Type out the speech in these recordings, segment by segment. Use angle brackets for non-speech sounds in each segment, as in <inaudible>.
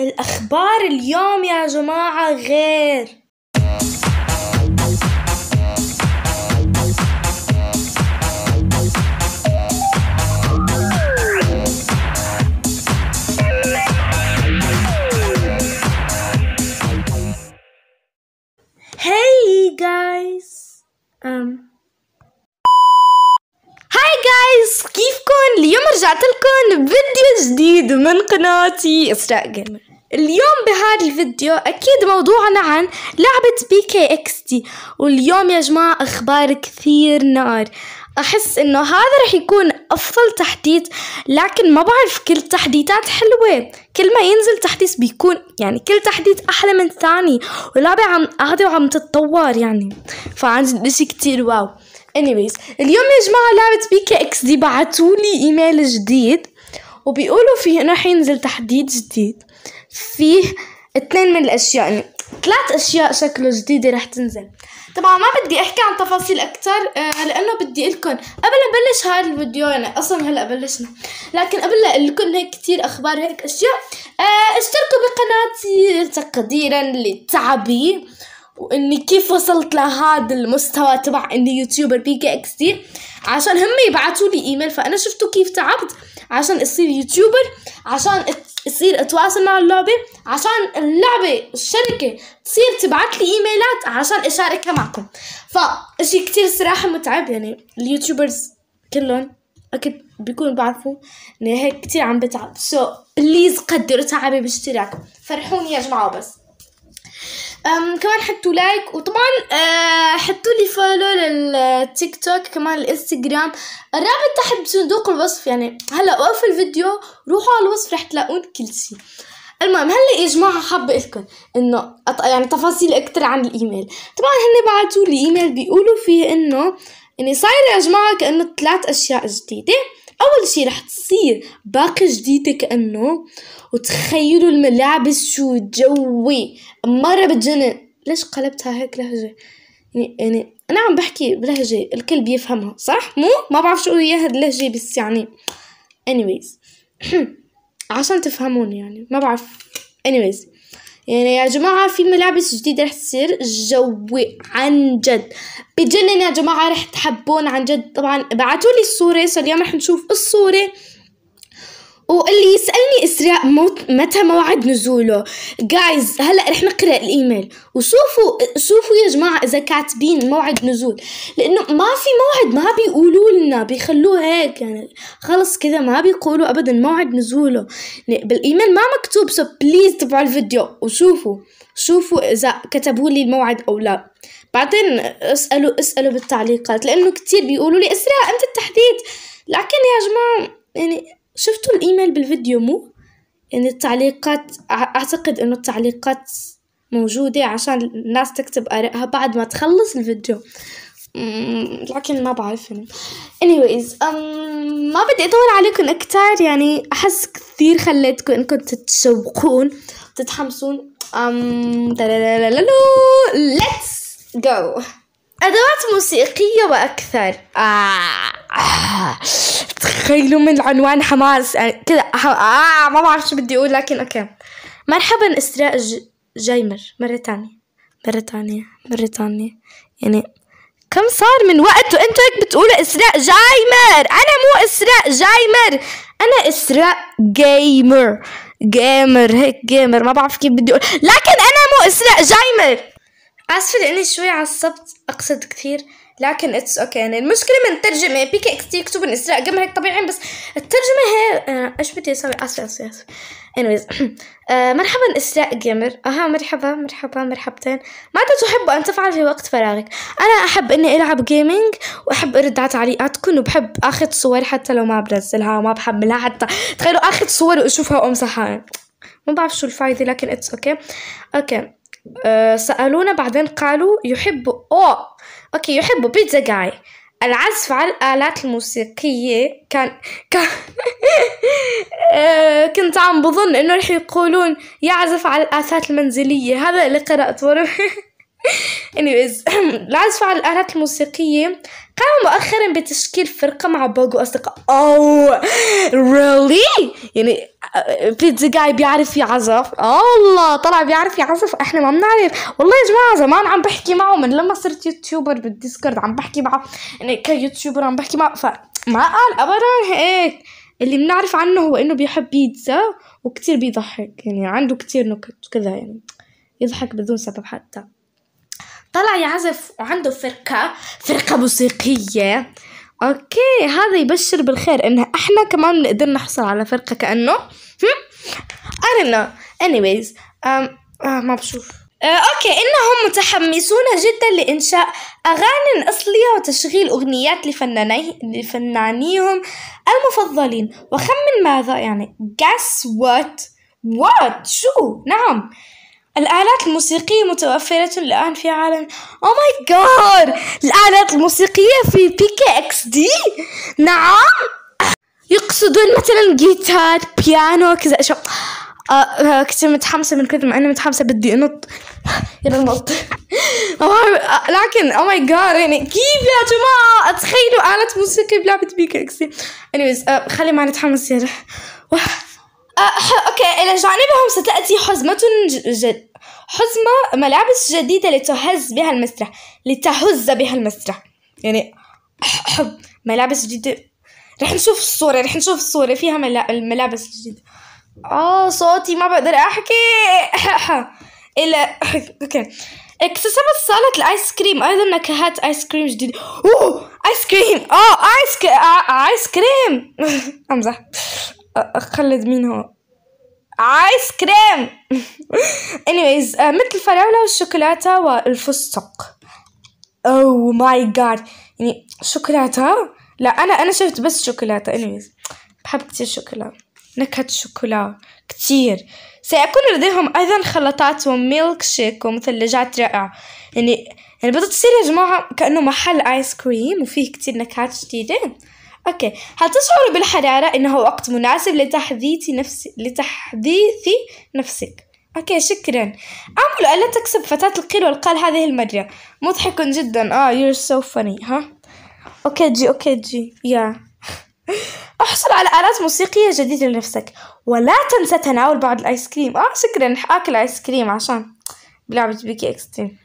الأخبار اليوم يا جماعة غير Hey guys um هاي جايز كيفكن اليوم رجعت لكم بفيديو جديد من قناتي اسراء جيمر اليوم بهذا الفيديو اكيد موضوعنا عن لعبة بي كي اكس دي واليوم يا جماعة اخبار كثير نار احس انه هذا رح يكون افضل تحديث لكن ما بعرف كل تحديثات حلوة كل ما ينزل تحديث بيكون يعني كل تحديث احلى من الثاني واللعبة عم قاعدة وعم تتطور يعني فعن جد اشي كتير واو anyways اليوم يا جماعة لعبة بي كي اكس دي بعتولي ايميل جديد وبيقولوا فيه انه رح ينزل تحديث جديد فيه اثنين من الاشياء يعني ثلاث اشياء شكله جديدة رح تنزل طبعا ما بدي احكي عن تفاصيل اكثر آه لانه بدي لكم قبل ابلش هذا الفيديو يعني اصلا هلا بلشنا لكن قبل لكم هيك كثير اخبار هيك اشياء آه اشتركوا بقناتي تقديرا لتعبي واني كيف وصلت لهذا المستوى تبع اني يوتيوبر بي كي اكس دي عشان هم يبعثوا لي ايميل فانا شفتوا كيف تعبت عشان اصير يوتيوبر عشان يصير اتواصل مع اللعبة عشان اللعبة الشركة تصير تبعت لي ايميلات عشان اشاركها معكم فاشي كتير صراحة متعب يعني اليوتيوبرز كلهم اكيد بيكونوا بعرفوا اني هيك كتير عم بتعب سو so, بليز قدروا تعبي باشتراك فرحوني يا جماعة بس كمان حطوا لايك وطبعا آه، حطوا لي فولو للتيك توك كمان الانستغرام الرابط تحت بصندوق الوصف يعني هلا وقفوا الفيديو روحوا على الوصف رح تلاقون كل شيء المهم هلا يا جماعه حابه لكم انه يعني تفاصيل اكثر عن الايميل طبعا هن بعثوا لي ايميل بيقولوا فيه انه اني صاير يا جماعه كانه ثلاث اشياء جديده اول شي راح تصير باقي جديدة كانه وتخيلوا الملابس شو جوي مره بتجنن ليش قلبتها هيك لهجه يعني يعني انا عم بحكي بلهجه الكل بيفهمها صح مو ما بعرف شو هي هاد اللهجه بس يعني anyways <clears throat> عشان تفهمون يعني ما بعرف anyways يعني يا جماعة في ملابس جديدة رح تصير جوي عن جد بتجنن يا جماعة رح تحبون عن جد طبعا ابعتوا لي الصورة سو اليوم رح نشوف الصورة واللي يسألني إسراء موت متى موعد نزوله جايز هلأ رح نقرأ الإيميل وشوفوا شوفوا يا جماعة إذا كاتبين موعد نزول لأنه ما في موعد ما بيقولوا لنا بيخلوه هيك يعني خلص كذا ما بيقولوا أبدا موعد نزوله بالإيميل ما مكتوب سو بليز تبعوا الفيديو وشوفوا شوفوا إذا كتبوا لي الموعد أو لا بعدين اسألوا اسألوا بالتعليقات لأنه كتير بيقولوا لي إسراء أنت التحديد لكن يا جماعة يعني شفتوا الايميل بالفيديو مو يعني التعليقات اعتقد انه التعليقات موجودة عشان الناس تكتب آرائها بعد ما تخلص الفيديو لكن ما بعرف يعني anyways um, ما بدي اطول عليكم أكتر يعني أحس كثير خليتكم إنكم تتشوقون تتحمسون um, let's go أدوات موسيقية وأكثر آه. آه. تخيلوا من العنوان حماس يعني كذا آه ما بعرف شو بدي اقول لكن اوكي مرحبا إسراء جايمر مرة تانية مرة تانية مرة تانية يعني كم صار من وقت وانتوا هيك بتقولوا اسراء جايمر انا مو اسراء جايمر انا اسراء جايمر جايمر هيك جايمر ما بعرف كيف بدي اقول لكن انا مو اسراء جايمر اسفه لاني شوي عصبت اقصد كثير لكن اتس اوكي يعني المشكله من الترجمه بي كي اكس تي يكتبوا الاسراء قبل هيك طبيعي بس الترجمه هي آه، ايش بدي اسوي اسف اسف اسف <clears throat> انيويز آه، مرحبا اسراء جيمر اها مرحبا مرحبا مرحبتين ماذا تحب ان تفعل في وقت فراغك انا احب اني العب جيمنج واحب ارد على تعليقاتكم وبحب اخذ صور حتى لو ما بنزلها وما بحملها حتى تخيلوا اخذ صور واشوفها وامسحها ما بعرف شو الفايده لكن اتس اوكي اوكي أه، سألونا بعدين قالوا يحبوا أوه أوكي يحبوا بيتزا جاي العزف على الآلات الموسيقية كان, كان <laughs> أه، كنت عم بظن إنه رح يقولون يعزف على الاثاث المنزلية هذا اللي قرأته <laughs> <laughs> anyways العزف <clears throat> على الآلات الموسيقية قام مؤخرا بتشكيل فرقة مع باقو أصدقاء أوه oh, really يعني بيتزا آه، جاي بيعرف يعزف الله طلع بيعرف يعزف احنا ما بنعرف والله يا جماعة زمان عم بحكي معه من لما صرت يوتيوبر بالديسكورد عم بحكي معه يعني كيوتيوبر عم بحكي معه فما قال أبدا هيك اللي بنعرف عنه هو انه بيحب بيتزا وكتير بيضحك يعني عنده كتير نكت وكذا يعني يضحك بدون سبب حتى طلع يعزف وعنده فرقة فرقة موسيقية اوكي هذا يبشر بالخير انه احنا كمان نقدر نحصل على فرقة كأنه I don't know anyways um, uh, ما بشوف أه، اوكي انهم متحمسون جدا لانشاء اغاني اصلية وتشغيل اغنيات لفناني لفنانيهم المفضلين وخمن ماذا يعني guess what what شو نعم الآلات الموسيقية متوفرة الآن في عالم أو ماي جاد الآلات الموسيقية في بي كي إكس دي نعم يقصدون مثلا جيتار بيانو كذا شو آه, آه، كنت متحمسة من كثر ما أنا متحمسة بدي أنط إلى النط <laughs> oh آه، لكن أو ماي جاد يعني كيف يا جماعة أتخيلوا آلة موسيقية بلعبة بي كي إكس دي أنيويز آه خلي ما نتحمس يلا آه، أوكي إلى جانبهم ستأتي حزمة جد حزمة ملابس جديدة لتهز بها المسرح لتهز بها المسرح يعني <clears throat> حب ملابس جديدة رح نشوف الصورة رح نشوف الصورة فيها الملابس الجديدة آه صوتي ما بقدر أحكي <laughs> إلا <clears throat> أوكي اكتسبت صالة الآيس كريم أيضا نكهات آيس كريم جديدة أوه آيس كريم آه آيس كريم آيس كريم أمزح خلد مين هو ايس كريم انيويز آه، مثل الفراولة والشوكولاتة والفستق او ماي جاد يعني شوكولاتة لا انا انا شفت بس شوكولاتة انيويز بحب كتير شوكولا نكهة الشوكولا كتير سيكون لديهم ايضا خلطات وميلك شيك ومثلجات رائعة يعني يعني بدها تصير يا جماعة كأنه محل آيس كريم وفيه كتير نكهات جديدة أوكي هل تشعر بالحرارة إنه وقت مناسب لتحديث نفس لتحديث نفسك؟ أوكي شكرا أمل ألا تكسب فتاة القيل والقال هذه المرة مضحك جدا آه you're سو فاني ها أوكي جي أوكي جي يا <laughs> احصل على آلات موسيقية جديدة لنفسك ولا تنسى تناول بعض الآيس كريم آه شكرا آكل آيس كريم عشان بلعبة بيكي إكستريم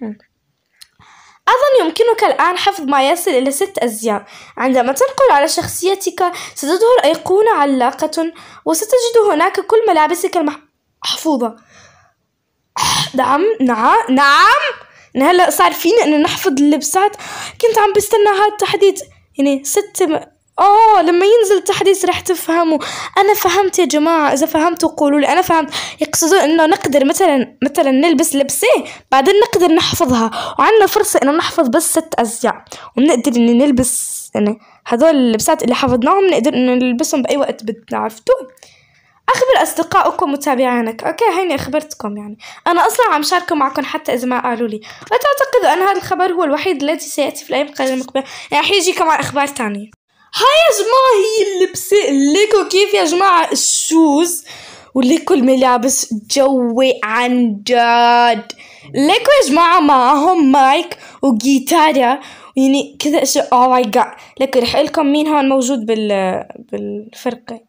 أيضا يمكنك الآن حفظ ما يصل إلى ست أزياء عندما تنقل على شخصيتك ستظهر أيقونة علاقة وستجد هناك كل ملابسك المحفوظة <sighs> نعم نعم نعم هلا صار فينا إن نحفظ اللبسات كنت عم بستنى هذا التحديث يعني ست اوه لما ينزل تحديث راح تفهموا أنا فهمت يا جماعة إذا فهمتوا قولوا لي أنا فهمت يقصدون إنه نقدر مثلا مثلا نلبس لبسة بعدين نقدر نحفظها وعندنا فرصة إنه نحفظ بس ست أزياء ونقدر إن نلبس يعني هذول اللبسات اللي حفظناهم نقدر إنه نلبسهم بأي وقت بدنا عرفتوا أخبر أصدقائكم متابعينك أوكي هيني أخبرتكم يعني أنا أصلا عم شاركه معكم حتى إذا ما قالوا لي تعتقدوا أن هذا الخبر هو الوحيد الذي سيأتي في الأيام القادمه المقبلة يعني حيجي كمان أخبار تانية هاي يا جماعة هي اللبسة ليكو كيف يا جماعة الشوز وليكو الملابس جوي عن جد ليكو يا جماعة معاهم مايك وجيتارة يعني كذا اشياء او ماي جاد ليكو رح لكم مين هون موجود بال بالفرقة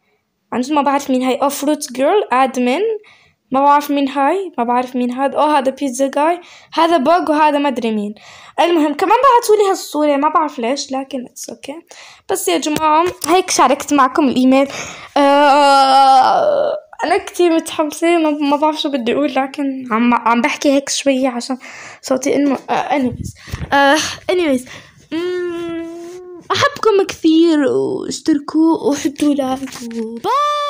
عن جد ما بعرف مين هاي اوف روت جيرل ادمن ما بعرف مين هاي ما بعرف مين هاد اوه هذا بيتزا جاي هذا بوغ وهذا ما ادري مين المهم كمان بعثوا لي هالصورة ما بعرف ليش لكن اتس اوكي بس يا جماعة هيك شاركت معكم الايميل آه انا كتير متحمسة ما بعرف شو بدي اقول لكن عم عم بحكي هيك شوية عشان صوتي انه انيويز آه انيويز آه، احبكم كثير واشتركوا وحطوا لايك وباي